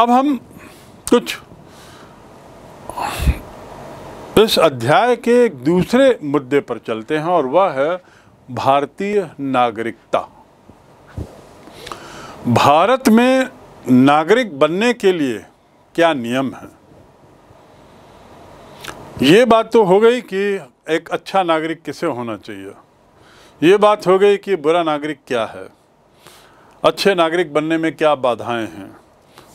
अब हम कुछ इस अध्याय के एक दूसरे मुद्दे पर चलते हैं और वह है भारतीय नागरिकता भारत में नागरिक बनने के लिए क्या नियम है ये बात तो हो गई कि एक अच्छा नागरिक किसे होना चाहिए ये बात हो गई कि बुरा नागरिक क्या है अच्छे नागरिक बनने में क्या बाधाएं हैं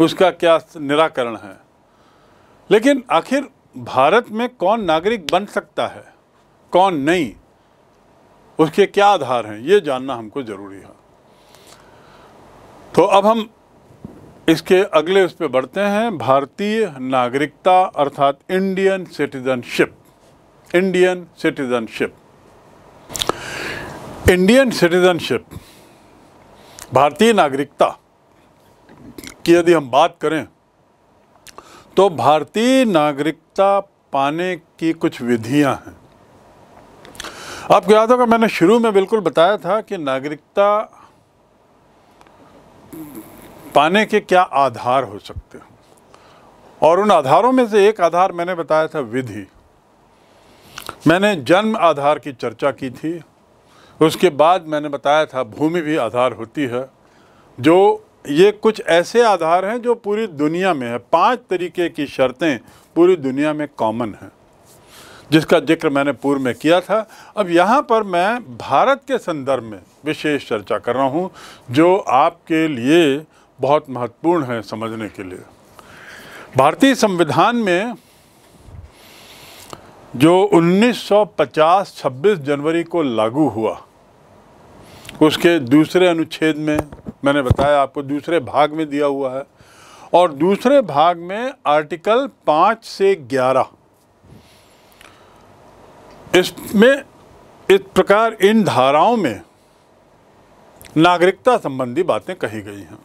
उसका क्या निराकरण है लेकिन आखिर भारत में कौन नागरिक बन सकता है कौन नहीं उसके क्या आधार हैं ये जानना हमको ज़रूरी है तो अब हम इसके अगले उस पर बढ़ते हैं भारतीय नागरिकता अर्थात Indian citizenship Indian citizenship Indian citizenship भारतीय नागरिकता की यदि हम बात करें तो भारतीय नागरिकता पाने की कुछ विधियां हैं आपको याद होगा मैंने शुरू में बिल्कुल बताया था कि नागरिकता पाने के क्या आधार हो सकते हैं और उन आधारों में से एक आधार मैंने बताया था विधि मैंने जन्म आधार की चर्चा की थी उसके बाद मैंने बताया था भूमि भी आधार होती है जो ये कुछ ऐसे आधार हैं जो पूरी दुनिया में है पांच तरीके की शर्तें पूरी दुनिया में कॉमन हैं जिसका जिक्र मैंने पूर्व में किया था अब यहाँ पर मैं भारत के संदर्भ में विशेष चर्चा कर रहा हूँ जो आपके लिए बहुत महत्वपूर्ण है समझने के लिए भारतीय संविधान में जो 1950 26 जनवरी को लागू हुआ उसके दूसरे अनुच्छेद में मैंने बताया आपको दूसरे भाग में दिया हुआ है और दूसरे भाग में आर्टिकल पाँच से ग्यारह इसमें इस प्रकार इन धाराओं में नागरिकता संबंधी बातें कही गई हैं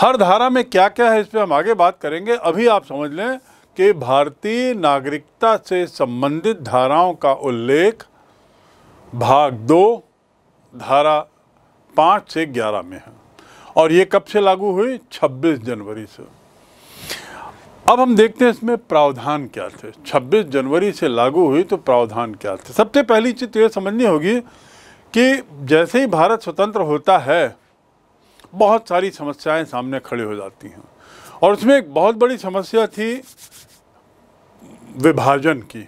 हर धारा में क्या क्या है इस पर हम आगे बात करेंगे अभी आप समझ लें कि भारतीय नागरिकता से संबंधित धाराओं का उल्लेख भाग दो धारा पाँच से ग्यारह में है और ये कब से लागू हुई छब्बीस जनवरी से अब हम देखते हैं इसमें प्रावधान क्या थे 26 जनवरी से लागू हुई तो प्रावधान क्या थे सबसे पहली चीज़ तो ये समझनी होगी कि जैसे ही भारत स्वतंत्र होता है बहुत सारी समस्याएं सामने खड़ी हो जाती हैं और उसमें एक बहुत बड़ी समस्या थी विभाजन की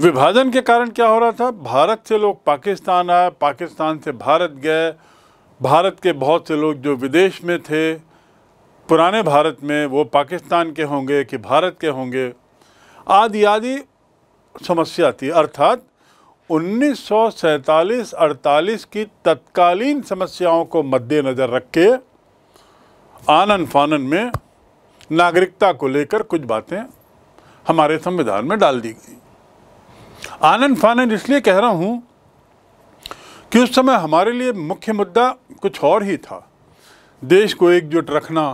विभाजन के कारण क्या हो रहा था भारत से लोग पाकिस्तान आए पाकिस्तान से भारत गए भारत के बहुत से लोग जो विदेश में थे पुराने भारत में वो पाकिस्तान के होंगे कि भारत के होंगे आदि आदि समस्या थी अर्थात 1947-48 की तत्कालीन समस्याओं को मद्देनज़र रख के आनन फानन में नागरिकता को लेकर कुछ बातें हमारे संविधान में डाल दी गई आनंद फानंद इसलिए कह रहा हूँ कि उस समय हमारे लिए मुख्य मुद्दा कुछ और ही था देश को एकजुट रखना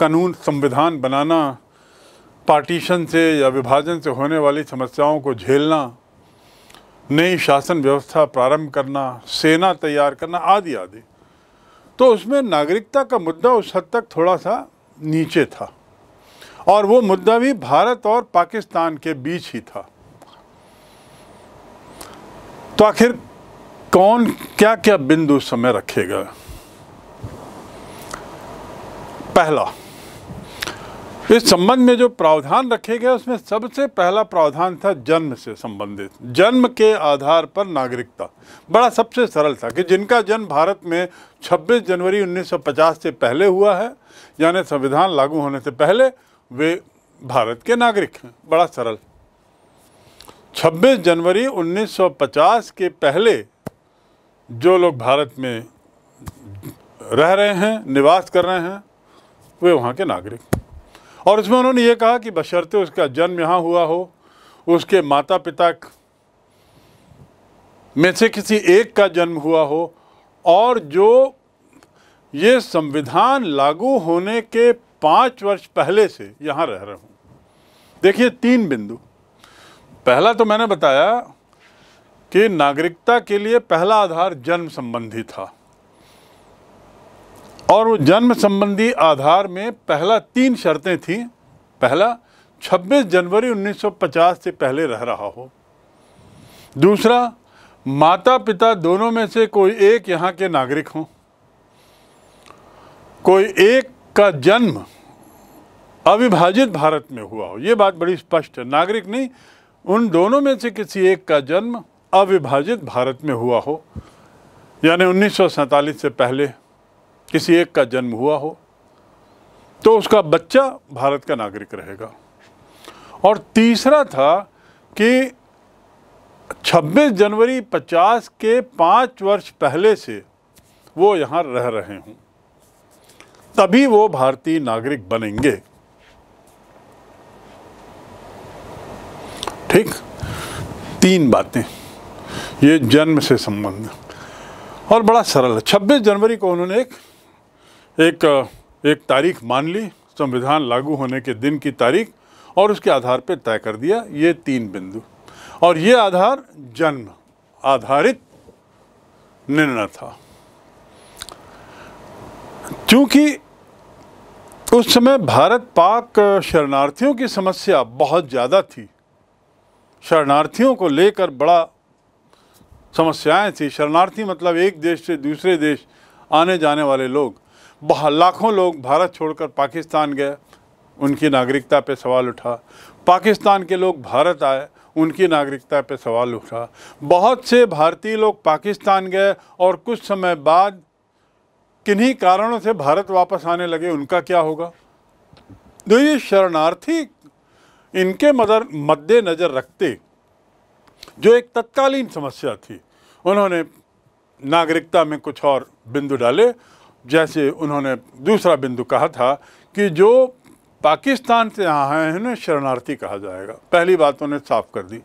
कानून संविधान बनाना पार्टीशन से या विभाजन से होने वाली समस्याओं को झेलना नई शासन व्यवस्था प्रारंभ करना सेना तैयार करना आदि आदि तो उसमें नागरिकता का मुद्दा उस हद तक थोड़ा सा नीचे था और वो मुद्दा भी भारत और पाकिस्तान के बीच ही था तो आखिर कौन क्या क्या बिंदु समय रखेगा पहला इस संबंध में जो प्रावधान रखे गए उसमें सबसे पहला प्रावधान था जन्म से संबंधित जन्म के आधार पर नागरिकता बड़ा सबसे सरल था कि जिनका जन्म भारत में 26 जनवरी 1950 से पहले हुआ है यानी संविधान लागू होने से पहले वे भारत के नागरिक हैं बड़ा सरल 26 जनवरी 1950 के पहले जो लोग भारत में रह रहे हैं निवास कर रहे हैं वे वहाँ के नागरिक और इसमें उन्होंने ये कहा कि बशर्ते उसका जन्म यहाँ हुआ हो उसके माता पिता में से किसी एक का जन्म हुआ हो और जो ये संविधान लागू होने के पाँच वर्ष पहले से यहाँ रह रहे हूँ देखिए तीन बिंदु पहला तो मैंने बताया कि नागरिकता के लिए पहला आधार जन्म संबंधी था और वो जन्म संबंधी आधार में पहला तीन शर्तें थीं पहला 26 जनवरी 1950 से पहले रह रहा हो दूसरा माता पिता दोनों में से कोई एक यहाँ के नागरिक हों कोई एक का जन्म अविभाजित भारत में हुआ हो ये बात बड़ी स्पष्ट है नागरिक नहीं उन दोनों में से किसी एक का जन्म अविभाजित भारत में हुआ हो यानी उन्नीस से पहले किसी एक का जन्म हुआ हो तो उसका बच्चा भारत का नागरिक रहेगा और तीसरा था कि 26 जनवरी 50 के पाँच वर्ष पहले से वो यहाँ रह रहे हों तभी वो भारतीय नागरिक बनेंगे ठीक तीन बातें ये जन्म से संबंध और बड़ा सरल है छब्बीस जनवरी को उन्होंने एक एक एक तारीख मान ली संविधान लागू होने के दिन की तारीख और उसके आधार पर तय कर दिया ये तीन बिंदु और ये आधार जन्म आधारित निर्णय था क्योंकि उस समय भारत पाक शरणार्थियों की समस्या बहुत ज़्यादा थी शरणार्थियों को लेकर बड़ा समस्याएं थी शरणार्थी मतलब एक देश से दूसरे देश आने जाने वाले लोग लाखों लोग भारत छोड़कर पाकिस्तान गए उनकी नागरिकता पे सवाल उठा पाकिस्तान के लोग भारत आए उनकी नागरिकता पे सवाल उठा बहुत से भारतीय लोग पाकिस्तान गए और कुछ समय बाद किन्हीं कारणों से भारत वापस आने लगे उनका क्या होगा तो ये शरणार्थी इनके मदर मद्देनज़र रखते जो एक तत्कालीन समस्या थी उन्होंने नागरिकता में कुछ और बिंदु डाले जैसे उन्होंने दूसरा बिंदु कहा था कि जो पाकिस्तान से यहाँ आए हैं उन्हें शरणार्थी कहा जाएगा पहली बात उन्हें साफ कर दी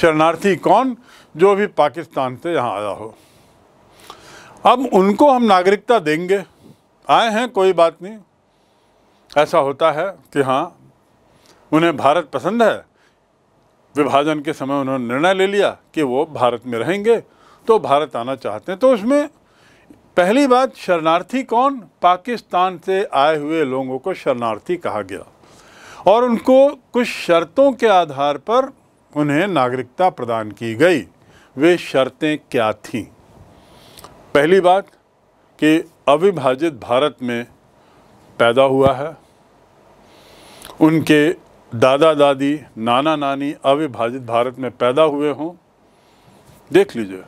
शरणार्थी कौन जो भी पाकिस्तान से यहाँ आया हो अब उनको हम नागरिकता देंगे आए हैं कोई बात नहीं ऐसा होता है कि हाँ उन्हें भारत पसंद है विभाजन के समय उन्होंने निर्णय ले लिया कि वो भारत में रहेंगे तो भारत आना चाहते हैं तो उसमें पहली बात शरणार्थी कौन पाकिस्तान से आए हुए लोगों को शरणार्थी कहा गया और उनको कुछ शर्तों के आधार पर उन्हें नागरिकता प्रदान की गई वे शर्तें क्या थीं पहली बात कि अविभाजित भारत में पैदा हुआ है उनके दादा दादी नाना नानी अविभाजित भारत में पैदा हुए हों देख लीजिए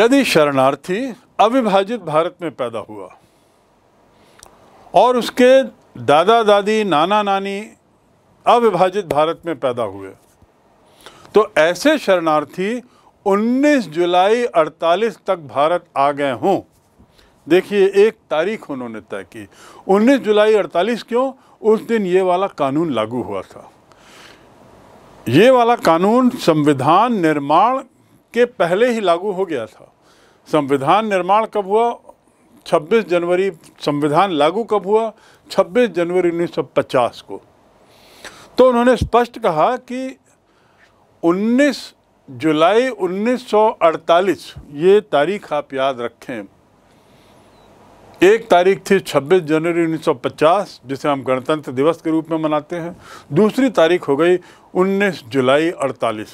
यदि शरणार्थी अविभाजित भारत में पैदा हुआ और उसके दादा दादी नाना नानी अविभाजित भारत में पैदा हुए तो ऐसे शरणार्थी 19 जुलाई 48 तक भारत आ गए हों देखिए एक तारीख उन्होंने तय की 19 जुलाई 48 क्यों उस दिन ये वाला कानून लागू हुआ था ये वाला कानून संविधान निर्माण के पहले ही लागू हो गया था संविधान निर्माण कब हुआ 26 जनवरी संविधान लागू कब हुआ 26 जनवरी 1950 को तो उन्होंने स्पष्ट कहा कि 19 जुलाई 1948 ये तारीख आप याद रखें एक तारीख थी 26 जनवरी 1950 जिसे हम गणतंत्र दिवस के रूप में मनाते हैं दूसरी तारीख हो गई 19 जुलाई 48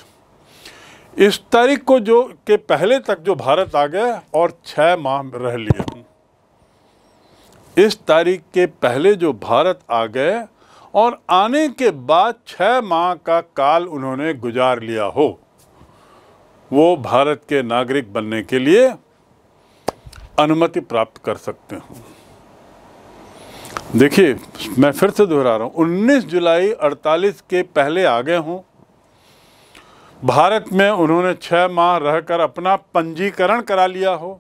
इस तारीख को जो के पहले तक जो भारत आ गया और छः माह रह लिए इस तारीख के पहले जो भारत आ गए और आने के बाद छः माह का काल उन्होंने गुजार लिया हो वो भारत के नागरिक बनने के लिए अनुमति प्राप्त कर सकते हो देखिए मैं फिर से दोहरा रहा हूँ 19 जुलाई 48 के पहले आ गए हूँ भारत में उन्होंने छः माह रहकर अपना पंजीकरण करा लिया हो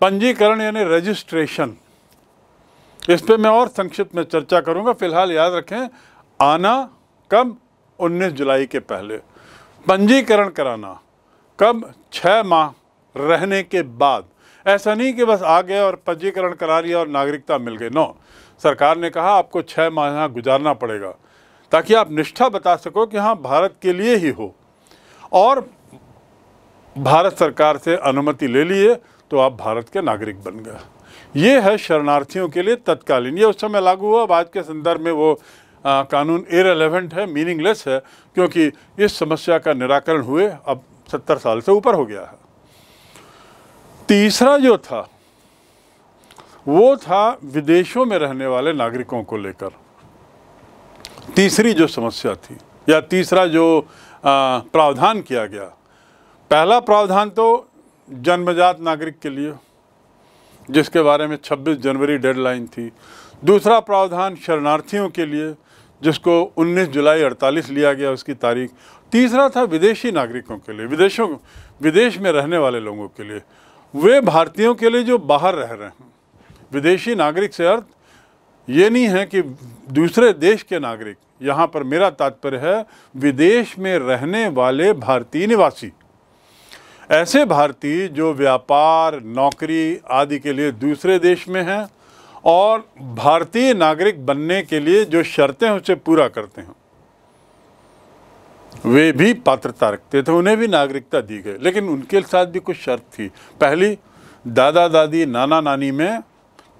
पंजीकरण यानी रजिस्ट्रेशन इस पर मैं और संक्षिप्त में चर्चा करूंगा फिलहाल याद रखें आना कब 19 जुलाई के पहले पंजीकरण कराना कब छः माह रहने के बाद ऐसा नहीं कि बस आ गए और पंजीकरण करा लिया और नागरिकता मिल गई नो सरकार ने कहा आपको छः माह यहाँ गुजारना पड़ेगा ताकि आप निष्ठा बता सको कि हाँ भारत के लिए ही हो और भारत सरकार से अनुमति ले लिए तो आप भारत के नागरिक बन गए ये है शरणार्थियों के लिए तत्कालीन ये उस समय लागू हुआ अब आज के संदर्भ में वो आ, कानून इरेलीवेंट है मीनिंगलेस है क्योंकि इस समस्या का निराकरण हुए अब सत्तर साल से ऊपर हो गया है तीसरा जो था वो था विदेशों में रहने वाले नागरिकों को लेकर तीसरी जो समस्या थी या तीसरा जो प्रावधान किया गया पहला प्रावधान तो जन्मजात नागरिक के लिए जिसके बारे में 26 जनवरी डेडलाइन थी दूसरा प्रावधान शरणार्थियों के लिए जिसको 19 जुलाई 48 लिया गया उसकी तारीख तीसरा था विदेशी नागरिकों के लिए विदेशों विदेश में रहने वाले लोगों के लिए वे भारतीयों के लिए जो बाहर रह रहे हैं विदेशी नागरिक से अर्थ ये नहीं है कि दूसरे देश के नागरिक यहाँ पर मेरा तात्पर्य है विदेश में रहने वाले भारतीय निवासी ऐसे भारतीय जो व्यापार नौकरी आदि के लिए दूसरे देश में हैं और भारतीय नागरिक बनने के लिए जो शर्तें हैं उसे पूरा करते हैं वे भी पात्रता रखते थे उन्हें भी नागरिकता दी गई लेकिन उनके साथ भी कुछ शर्त थी पहली दादा दादी नाना नानी में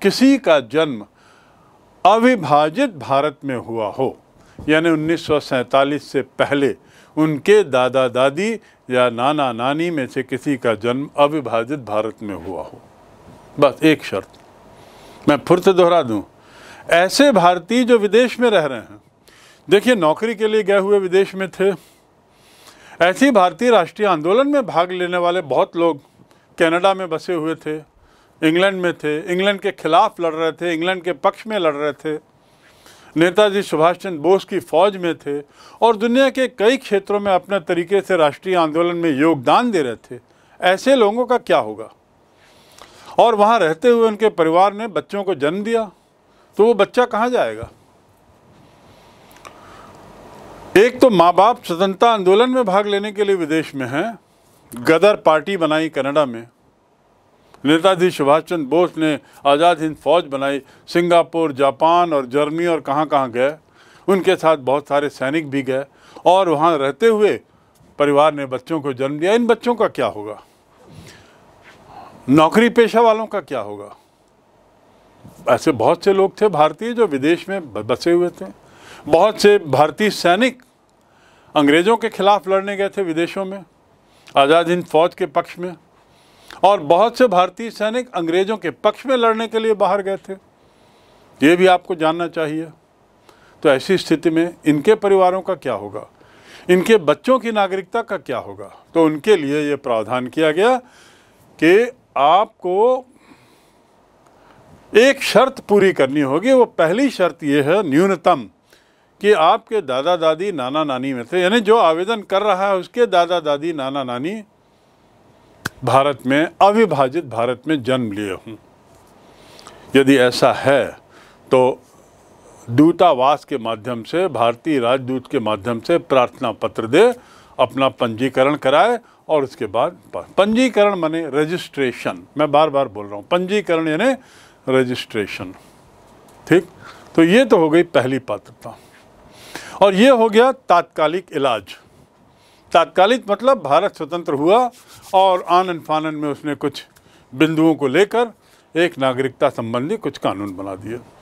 किसी का जन्म अविभाजित भारत में हुआ हो यानी उन्नीस से पहले उनके दादा दादी या नाना नानी में से किसी का जन्म अविभाजित भारत में हुआ हो बस एक शर्त मैं फुर्त दोहरा दूं ऐसे भारतीय जो विदेश में रह रहे हैं देखिए नौकरी के लिए गए हुए विदेश में थे ऐसे ही भारतीय राष्ट्रीय आंदोलन में भाग लेने वाले बहुत लोग कनाडा में बसे हुए थे इंग्लैंड में थे इंग्लैंड के खिलाफ लड़ रहे थे इंग्लैंड के पक्ष में लड़ रहे थे नेताजी सुभाष चंद्र बोस की फौज में थे और दुनिया के कई क्षेत्रों में अपने तरीके से राष्ट्रीय आंदोलन में योगदान दे रहे थे ऐसे लोगों का क्या होगा और वहाँ रहते हुए उनके परिवार ने बच्चों को जन्म दिया तो वो बच्चा कहाँ जाएगा एक तो माँ बाप स्वतंत्रता आंदोलन में भाग लेने के लिए विदेश में हैं गदर पार्टी बनाई कनाडा में नेताजी सुभाष चंद्र बोस ने आज़ाद हिंद फौज बनाई सिंगापुर जापान और जर्मनी और कहाँ कहाँ गए उनके साथ बहुत सारे सैनिक भी गए और वहाँ रहते हुए परिवार ने बच्चों को जन्म दिया इन बच्चों का क्या होगा नौकरी पेशा वालों का क्या होगा ऐसे बहुत से लोग थे भारतीय जो विदेश में बसे हुए थे बहुत से भारतीय सैनिक अंग्रेज़ों के खिलाफ लड़ने गए थे विदेशों में आज़ाद हिंद फौज के पक्ष में और बहुत से भारतीय सैनिक अंग्रेज़ों के पक्ष में लड़ने के लिए बाहर गए थे ये भी आपको जानना चाहिए तो ऐसी स्थिति में इनके परिवारों का क्या होगा इनके बच्चों की नागरिकता का क्या होगा तो उनके लिए ये प्रावधान किया गया कि आपको एक शर्त पूरी करनी होगी वो पहली शर्त ये है न्यूनतम कि आपके दादा दादी नाना नानी में थे यानी जो आवेदन कर रहा है उसके दादा दादी नाना नानी भारत में अविभाजित भारत में जन्म लिए हों यदि ऐसा है तो दूतावास के माध्यम से भारतीय राजदूत के माध्यम से प्रार्थना पत्र दे अपना पंजीकरण कराए और उसके बाद पंजीकरण माने रजिस्ट्रेशन मैं बार बार बोल रहा हूँ पंजीकरण यानी रजिस्ट्रेशन ठीक तो ये तो हो गई पहली पात्रता और ये हो गया तात्कालिक इलाज तात्कालिक मतलब भारत स्वतंत्र हुआ और आनन फानन में उसने कुछ बिंदुओं को लेकर एक नागरिकता संबंधी कुछ कानून बना दिया